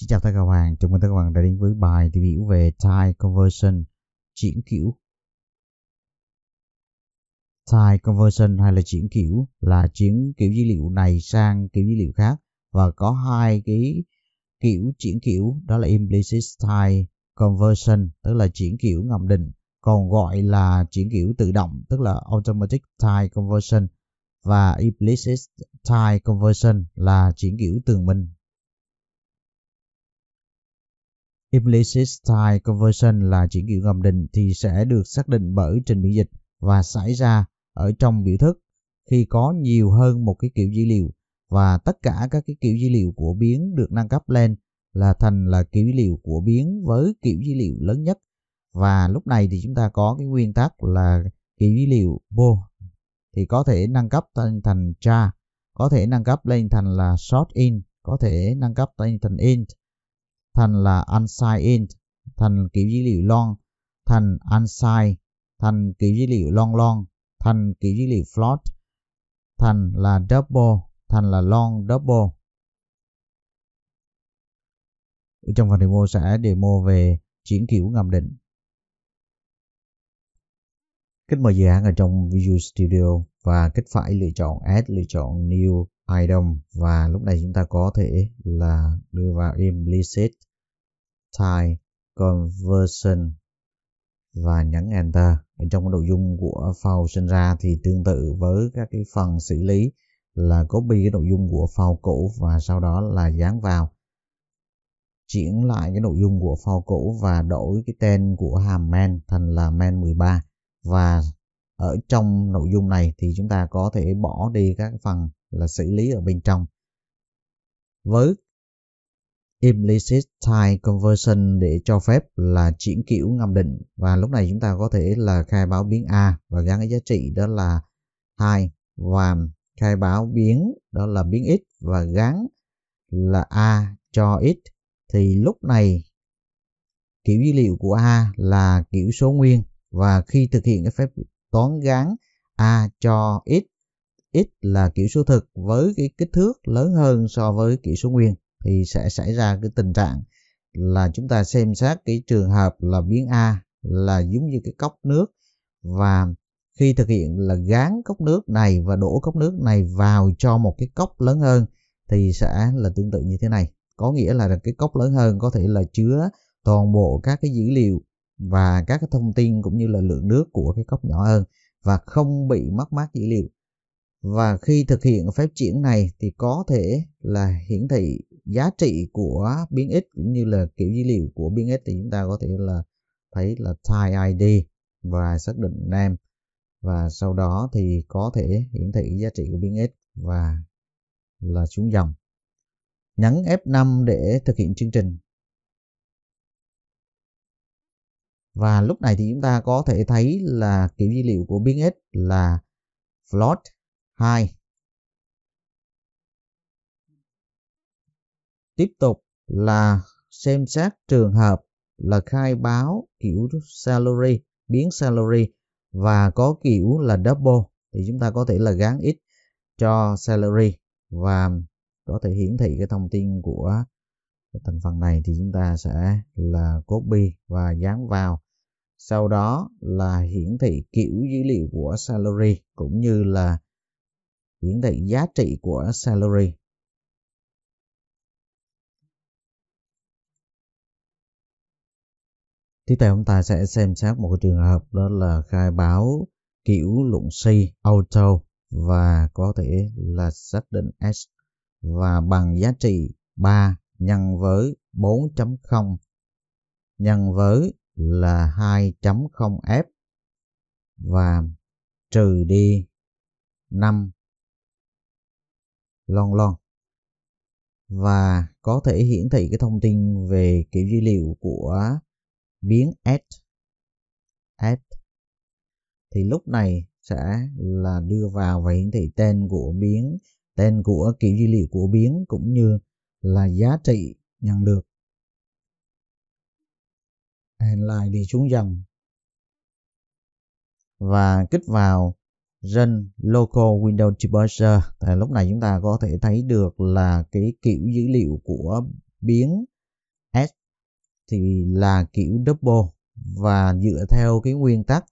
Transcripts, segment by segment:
Xin chào tất cả các bạn, chào mừng tất cả các bạn đã đến với bài tìm hiểu về Time Conversion chuyển kiểu. Time Conversion hay là chuyển kiểu là chuyển kiểu dữ liệu này sang kiểu dữ liệu khác và có hai cái kiểu chuyển kiểu đó là implicit time conversion tức là chuyển kiểu ngầm định còn gọi là chuyển kiểu tự động tức là automatic time conversion và implicit time conversion là chuyển kiểu tường minh Implicit Style Conversion là chuyển kiểu ngầm định thì sẽ được xác định bởi trình miễn dịch và xảy ra ở trong biểu thức khi có nhiều hơn một cái kiểu dữ liệu và tất cả các cái kiểu dữ liệu của biến được nâng cấp lên là thành là kiểu dữ liệu của biến với kiểu dữ liệu lớn nhất và lúc này thì chúng ta có cái nguyên tắc là kiểu dữ liệu bo thì có thể nâng cấp lên thành char có thể nâng cấp lên thành là short in có thể nâng cấp lên thành int thành là unsigned int, thành kiểu dữ liệu long, thành unsigned, thành kiểu dữ liệu long long, thành kiểu dữ liệu float, thành là double, thành là long double. Ở trong phần demo sẽ demo về chuyển kiểu ngầm định. Kích mở dự án ở trong Visual Studio và kích phải lựa chọn Add, lựa chọn New item và lúc này chúng ta có thể là đưa vào implicit type conversion và nhấn enter ở trong cái nội dung của file sinh ra thì tương tự với các cái phần xử lý là copy cái nội dung của file cũ và sau đó là dán vào chuyển lại cái nội dung của file cũ và đổi cái tên của hàm main thành là main 13 và ở trong nội dung này thì chúng ta có thể bỏ đi các phần là xử lý ở bên trong. Với implicit time conversion để cho phép là chuyển kiểu ngầm định và lúc này chúng ta có thể là khai báo biến a và gắn cái giá trị đó là hai và khai báo biến đó là biến x và gắn là a cho x thì lúc này kiểu dữ liệu của a là kiểu số nguyên và khi thực hiện cái phép toán gắn a cho x x là kiểu số thực với cái kích thước lớn hơn so với kiểu số nguyên thì sẽ xảy ra cái tình trạng là chúng ta xem xét cái trường hợp là biến A là giống như cái cốc nước và khi thực hiện là gán cốc nước này và đổ cốc nước này vào cho một cái cốc lớn hơn thì sẽ là tương tự như thế này có nghĩa là cái cốc lớn hơn có thể là chứa toàn bộ các cái dữ liệu và các cái thông tin cũng như là lượng nước của cái cốc nhỏ hơn và không bị mất mát dữ liệu và khi thực hiện phép chuyển này thì có thể là hiển thị giá trị của biến x cũng như là kiểu dữ liệu của biến x thì chúng ta có thể là thấy là type ID và xác định name và sau đó thì có thể hiển thị giá trị của biến x và là xuống dòng. Nhấn F5 để thực hiện chương trình. Và lúc này thì chúng ta có thể thấy là kiểu dữ liệu của biến x là float 2. Tiếp tục là xem xét trường hợp là khai báo kiểu salary, biến salary và có kiểu là double thì chúng ta có thể là gán x cho salary và có thể hiển thị cái thông tin của cái thành phần này thì chúng ta sẽ là copy và dán vào sau đó là hiển thị kiểu dữ liệu của salary cũng như là hiển thị giá trị của salary. Tiếp theo chúng ta sẽ xem xét một trường hợp đó là khai báo kiểu luận si auto và có thể là xác định S và bằng giá trị 3 nhân với 4.0 nhân với là 2.0F và trừ đi 5 lon lon và có thể hiển thị cái thông tin về kiểu dữ liệu của biến add add thì lúc này sẽ là đưa vào và hiển thị tên của biến tên của kiểu dữ liệu của biến cũng như là giá trị nhận được hẹn lại đi xuống dần và kích vào trên local window debugger thì lúc này chúng ta có thể thấy được là cái kiểu dữ liệu của biến s thì là kiểu double và dựa theo cái nguyên tắc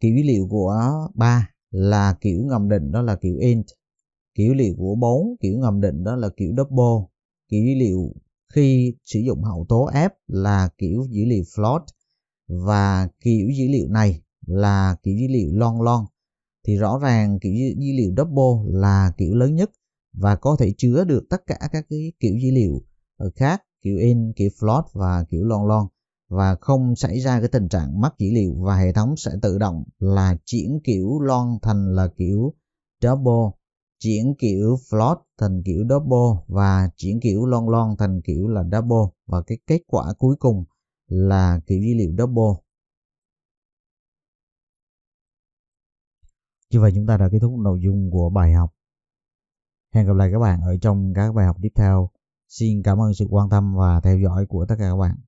kiểu dữ liệu của ba là kiểu ngầm định đó là kiểu int kiểu dữ liệu của 4 kiểu ngầm định đó là kiểu double kiểu dữ liệu khi sử dụng hậu tố f là kiểu dữ liệu float và kiểu dữ liệu này là kiểu dữ liệu long long thì rõ ràng kiểu dữ liệu double là kiểu lớn nhất và có thể chứa được tất cả các cái kiểu dữ liệu ờ, khác kiểu in kiểu float và kiểu lon lon và không xảy ra cái tình trạng mất dữ liệu và hệ thống sẽ tự động là chuyển kiểu lon thành là kiểu double chuyển kiểu float thành kiểu double và chuyển kiểu lon lon thành kiểu là double và cái kết quả cuối cùng là kiểu dữ liệu double Như vậy chúng ta đã kết thúc nội dung của bài học. Hẹn gặp lại các bạn ở trong các bài học tiếp theo. Xin cảm ơn sự quan tâm và theo dõi của tất cả các bạn.